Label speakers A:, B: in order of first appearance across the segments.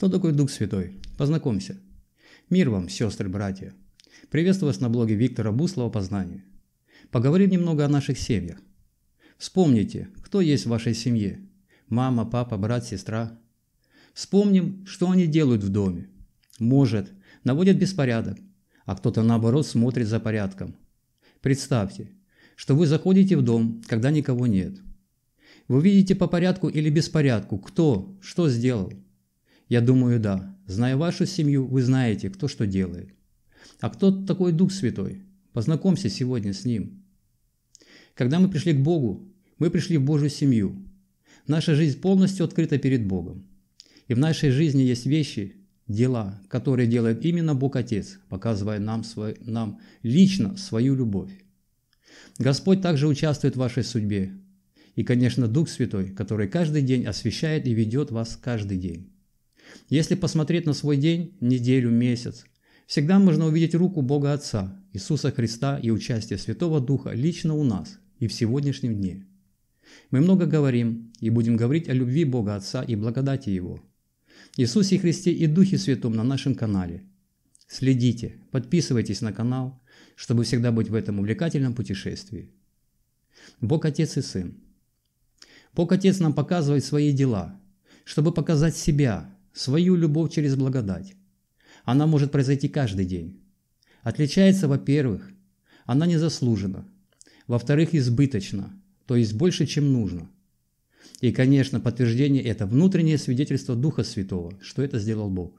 A: Кто такой Дух Святой? Познакомься. Мир вам, сестры-братья. Приветствую вас на блоге Виктора Буслова «Познание». Поговорим немного о наших семьях. Вспомните, кто есть в вашей семье. Мама, папа, брат, сестра. Вспомним, что они делают в доме. Может, наводят беспорядок, а кто-то наоборот смотрит за порядком. Представьте, что вы заходите в дом, когда никого нет. Вы видите по порядку или беспорядку, кто, что сделал – я думаю, да. Зная вашу семью, вы знаете, кто что делает. А кто такой Дух Святой? Познакомься сегодня с ним. Когда мы пришли к Богу, мы пришли в Божью семью. Наша жизнь полностью открыта перед Богом. И в нашей жизни есть вещи, дела, которые делает именно Бог Отец, показывая нам, свой, нам лично свою любовь. Господь также участвует в вашей судьбе. И, конечно, Дух Святой, который каждый день освещает и ведет вас каждый день. Если посмотреть на свой день, неделю, месяц, всегда можно увидеть руку Бога Отца, Иисуса Христа и участие Святого Духа лично у нас и в сегодняшнем дне. Мы много говорим и будем говорить о любви Бога Отца и благодати Его. Иисусе Христе и Духе Святом на нашем канале. Следите, подписывайтесь на канал, чтобы всегда быть в этом увлекательном путешествии. Бог Отец и Сын. Бог Отец нам показывает свои дела, чтобы показать себя, свою любовь через благодать. Она может произойти каждый день. Отличается, во-первых, она не заслужена, во-вторых, избыточна, то есть больше, чем нужно. И, конечно, подтверждение – это внутреннее свидетельство Духа Святого, что это сделал Бог.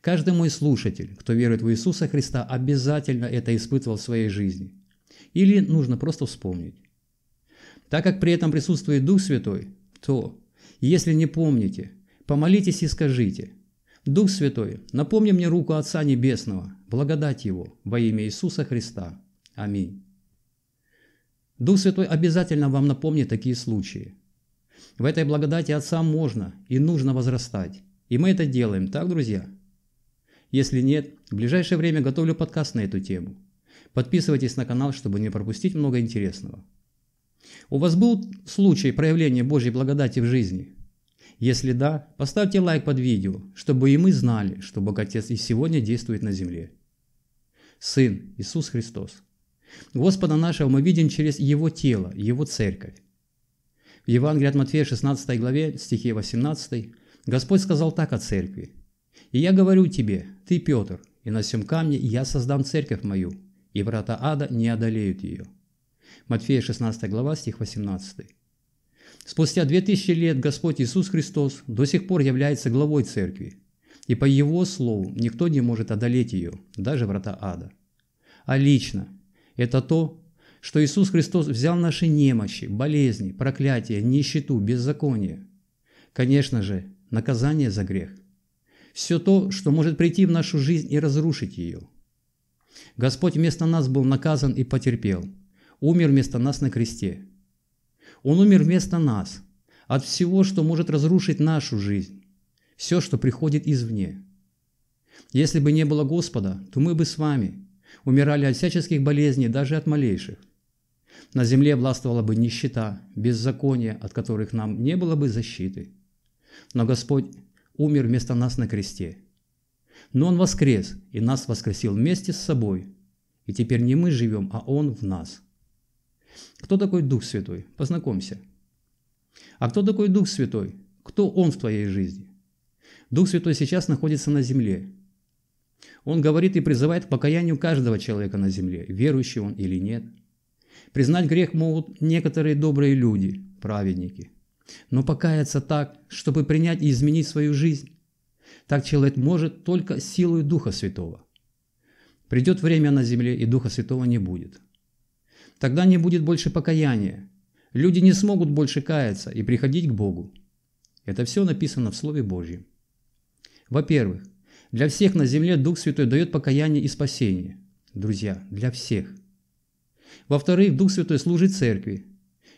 A: Каждый мой слушатель, кто верует в Иисуса Христа, обязательно это испытывал в своей жизни. Или нужно просто вспомнить. Так как при этом присутствует Дух Святой, то, если не помните, Помолитесь и скажите, «Дух Святой, напомни мне руку Отца Небесного, благодать Его во имя Иисуса Христа. Аминь». Дух Святой обязательно вам напомнит такие случаи. В этой благодати Отца можно и нужно возрастать. И мы это делаем, так, друзья? Если нет, в ближайшее время готовлю подкаст на эту тему. Подписывайтесь на канал, чтобы не пропустить много интересного. У вас был случай проявления Божьей благодати в жизни – если да, поставьте лайк под видео, чтобы и мы знали, что Бог Отец и сегодня действует на земле. Сын Иисус Христос. Господа нашего мы видим через Его тело, Его церковь. В Евангелии от Матфея 16 главе, стихе 18, Господь сказал так о церкви. «И я говорю тебе, ты Петр, и на всем камне я создам церковь мою, и врата ада не одолеют ее». Матфея 16 глава, стих 18. Спустя 2000 лет Господь Иисус Христос до сих пор является главой церкви, и по Его слову никто не может одолеть ее, даже врата ада. А лично – это то, что Иисус Христос взял наши немощи, болезни, проклятия, нищету, беззаконие. Конечно же, наказание за грех. Все то, что может прийти в нашу жизнь и разрушить ее. Господь вместо нас был наказан и потерпел, умер вместо нас на кресте – он умер вместо нас, от всего, что может разрушить нашу жизнь, все, что приходит извне. Если бы не было Господа, то мы бы с вами умирали от всяческих болезней, даже от малейших. На земле властвовала бы нищета, беззаконие, от которых нам не было бы защиты. Но Господь умер вместо нас на кресте. Но Он воскрес, и нас воскресил вместе с собой. И теперь не мы живем, а Он в нас – кто такой Дух Святой? Познакомься. А кто такой Дух Святой? Кто Он в твоей жизни? Дух Святой сейчас находится на земле. Он говорит и призывает к покаянию каждого человека на земле, верующий он или нет. Признать грех могут некоторые добрые люди, праведники. Но покаяться так, чтобы принять и изменить свою жизнь, так человек может только силой Духа Святого. Придет время на земле, и Духа Святого не будет – Тогда не будет больше покаяния. Люди не смогут больше каяться и приходить к Богу. Это все написано в Слове Божьем. Во-первых, для всех на земле Дух Святой дает покаяние и спасение. Друзья, для всех. Во-вторых, Дух Святой служит церкви.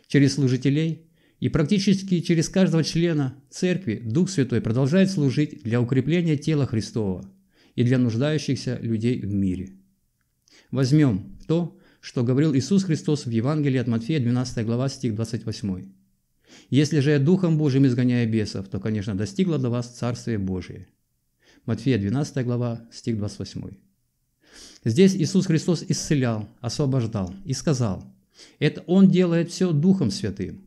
A: Через служителей и практически через каждого члена церкви Дух Святой продолжает служить для укрепления тела Христова и для нуждающихся людей в мире. Возьмем то, что говорил Иисус Христос в Евангелии от Матфея, 12 глава, стих 28. «Если же я Духом Божьим изгоняю бесов, то, конечно, достигло для вас Царствие Божие». Матфея, 12 глава, стих 28. Здесь Иисус Христос исцелял, освобождал и сказал, это Он делает все Духом Святым.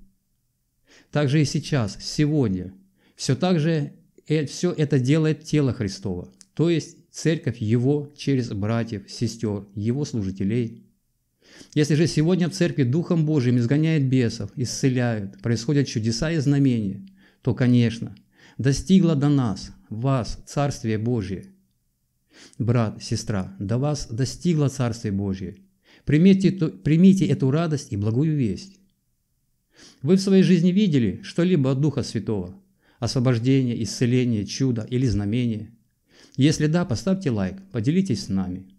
A: Так же и сейчас, сегодня, все так же э, все это делает тело Христово, то есть Церковь Его через братьев, сестер, Его служителей – если же сегодня в церкви Духом Божьим изгоняют бесов, исцеляют, происходят чудеса и знамения, то, конечно, достигло до нас, вас, Царствие Божье. Брат, сестра, до вас достигло Царствие Божье. Примите, примите эту радость и благую весть. Вы в своей жизни видели что-либо от Духа Святого? Освобождение, исцеление, чудо или знамение? Если да, поставьте лайк, поделитесь с нами –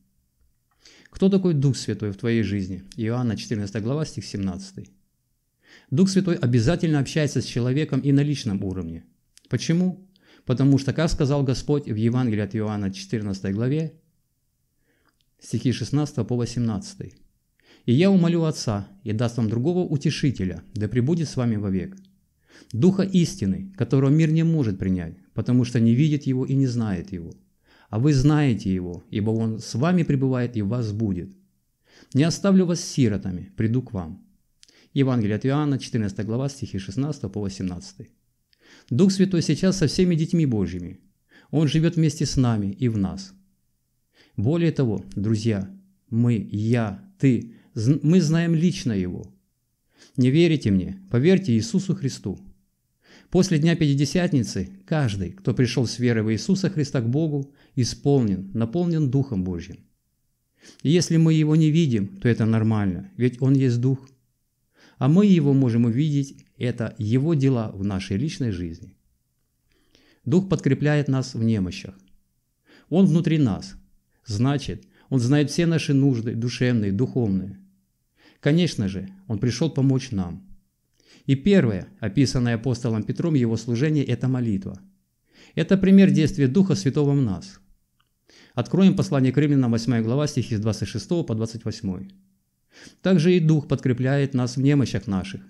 A: кто такой Дух Святой в твоей жизни? Иоанна 14 глава, стих 17. Дух Святой обязательно общается с человеком и на личном уровне. Почему? Потому что, как сказал Господь в Евангелии от Иоанна 14 главе, стихи 16 по 18. «И я умолю Отца, и даст вам другого утешителя, да пребудет с вами вовек. Духа истины, которого мир не может принять, потому что не видит его и не знает его а вы знаете его, ибо он с вами пребывает и в вас будет. Не оставлю вас сиротами, приду к вам». Евангелие от Иоанна, 14 глава, стихи 16 по 18. Дух Святой сейчас со всеми детьми Божьими. Он живет вместе с нами и в нас. Более того, друзья, мы, я, ты, мы знаем лично Его. Не верите мне, поверьте Иисусу Христу – После Дня Пятидесятницы каждый, кто пришел с верой в Иисуса Христа к Богу, исполнен, наполнен Духом Божьим. И если мы Его не видим, то это нормально, ведь Он есть Дух. А мы Его можем увидеть, это Его дела в нашей личной жизни. Дух подкрепляет нас в немощах. Он внутри нас. Значит, Он знает все наши нужды, душевные, духовные. Конечно же, Он пришел помочь нам – и первое, описанное апостолом Петром его служение, это молитва. Это пример действия Духа Святого в нас. Откроем послание к римлянам 8 глава стихи с 26 по 28. Также и Дух подкрепляет нас в немощах наших,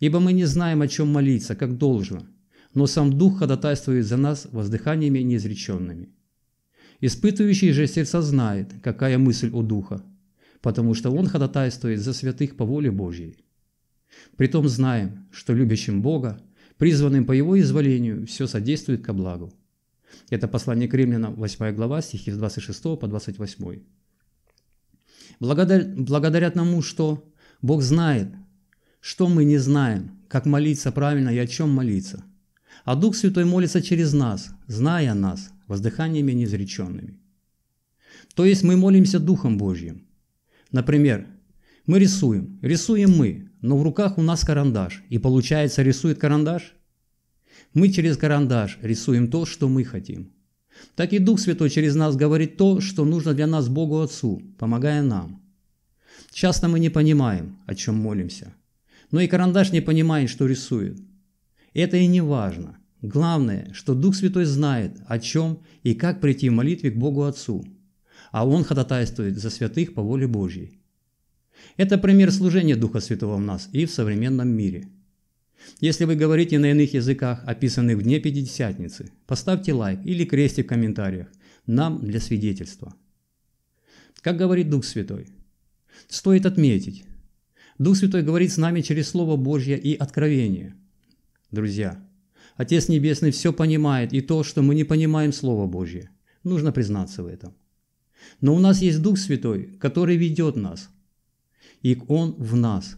A: ибо мы не знаем, о чем молиться, как должно, но сам Дух ходатайствует за нас воздыханиями неизреченными. Испытывающий же сердца знает, какая мысль у Духа, потому что он ходатайствует за святых по воле Божьей. Притом знаем, что любящим Бога, призванным по Его изволению, все содействует ко благу. Это послание к римлянам, 8 глава, стихи с 26 по 28. Благодаря, благодаря тому, что Бог знает, что мы не знаем, как молиться правильно и о чем молиться. А Дух Святой молится через нас, зная нас, воздыханиями незреченными. То есть мы молимся Духом Божьим. Например, мы рисуем, рисуем мы, но в руках у нас карандаш, и получается рисует карандаш? Мы через карандаш рисуем то, что мы хотим. Так и Дух Святой через нас говорит то, что нужно для нас Богу Отцу, помогая нам. Часто мы не понимаем, о чем молимся. Но и карандаш не понимает, что рисует. Это и не важно. Главное, что Дух Святой знает, о чем и как прийти в молитве к Богу Отцу. А Он ходатайствует за святых по воле Божьей. Это пример служения Духа Святого в нас и в современном мире. Если вы говорите на иных языках, описанных в Дне Пятидесятницы, поставьте лайк или крестик в комментариях нам для свидетельства. Как говорит Дух Святой? Стоит отметить. Дух Святой говорит с нами через Слово Божье и откровение. Друзья, Отец Небесный все понимает и то, что мы не понимаем Слово Божье. Нужно признаться в этом. Но у нас есть Дух Святой, который ведет нас – и Он в нас.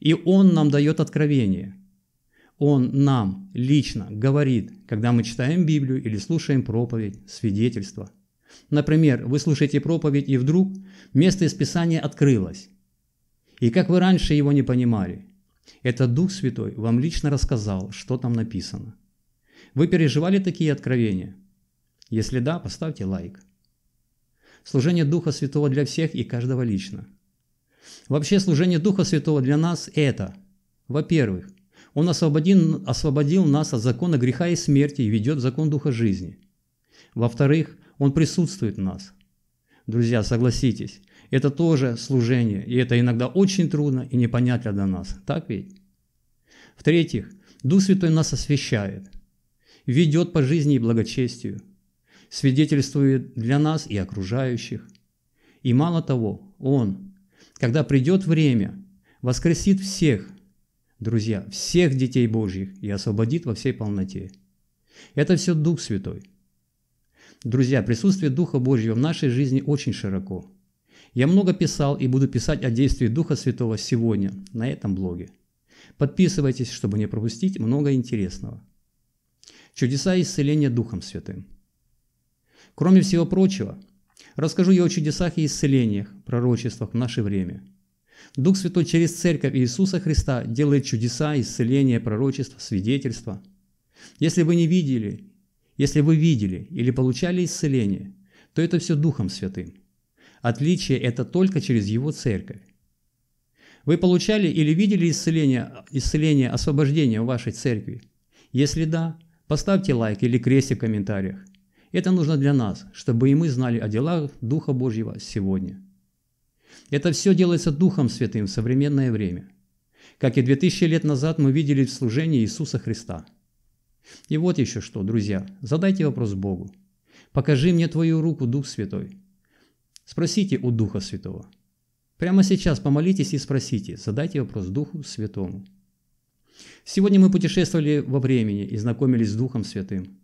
A: И Он нам дает откровение. Он нам лично говорит, когда мы читаем Библию или слушаем проповедь, свидетельство. Например, вы слушаете проповедь, и вдруг место из Писания открылось. И как вы раньше его не понимали, этот Дух Святой вам лично рассказал, что там написано. Вы переживали такие откровения? Если да, поставьте лайк. Служение Духа Святого для всех и каждого лично – Вообще служение Духа Святого для нас это, во-первых, Он освободил, освободил нас от закона греха и смерти и ведет закон Духа жизни. Во-вторых, Он присутствует в нас. Друзья, согласитесь, это тоже служение, и это иногда очень трудно и непонятно для нас, так ведь? В-третьих, Дух Святой нас освещает, ведет по жизни и благочестию, свидетельствует для нас и окружающих. И мало того, Он когда придет время, воскресит всех, друзья, всех детей Божьих и освободит во всей полноте. Это все Дух Святой. Друзья, присутствие Духа Божьего в нашей жизни очень широко. Я много писал и буду писать о действии Духа Святого сегодня на этом блоге. Подписывайтесь, чтобы не пропустить много интересного. Чудеса исцеления Духом Святым. Кроме всего прочего, Расскажу я о чудесах и исцелениях, пророчествах в наше время. Дух Святой через Церковь Иисуса Христа делает чудеса, исцеления, пророчества, свидетельства. Если вы не видели, если вы видели или получали исцеление, то это все Духом Святым. Отличие это только через Его Церковь. Вы получали или видели исцеление, исцеление освобождения в вашей церкви? Если да, поставьте лайк или крестик в комментариях. Это нужно для нас, чтобы и мы знали о делах Духа Божьего сегодня. Это все делается Духом Святым в современное время. Как и 2000 лет назад мы видели в служении Иисуса Христа. И вот еще что, друзья, задайте вопрос Богу. «Покажи мне твою руку, Дух Святой». Спросите у Духа Святого. Прямо сейчас помолитесь и спросите, задайте вопрос Духу Святому. Сегодня мы путешествовали во времени и знакомились с Духом Святым.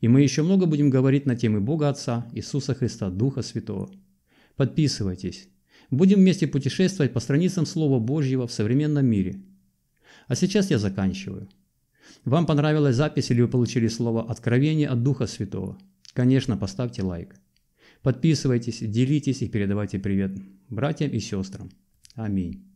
A: И мы еще много будем говорить на темы Бога Отца, Иисуса Христа, Духа Святого. Подписывайтесь. Будем вместе путешествовать по страницам Слова Божьего в современном мире. А сейчас я заканчиваю. Вам понравилась запись или вы получили слово «Откровение от Духа Святого»? Конечно, поставьте лайк. Подписывайтесь, делитесь и передавайте привет братьям и сестрам. Аминь.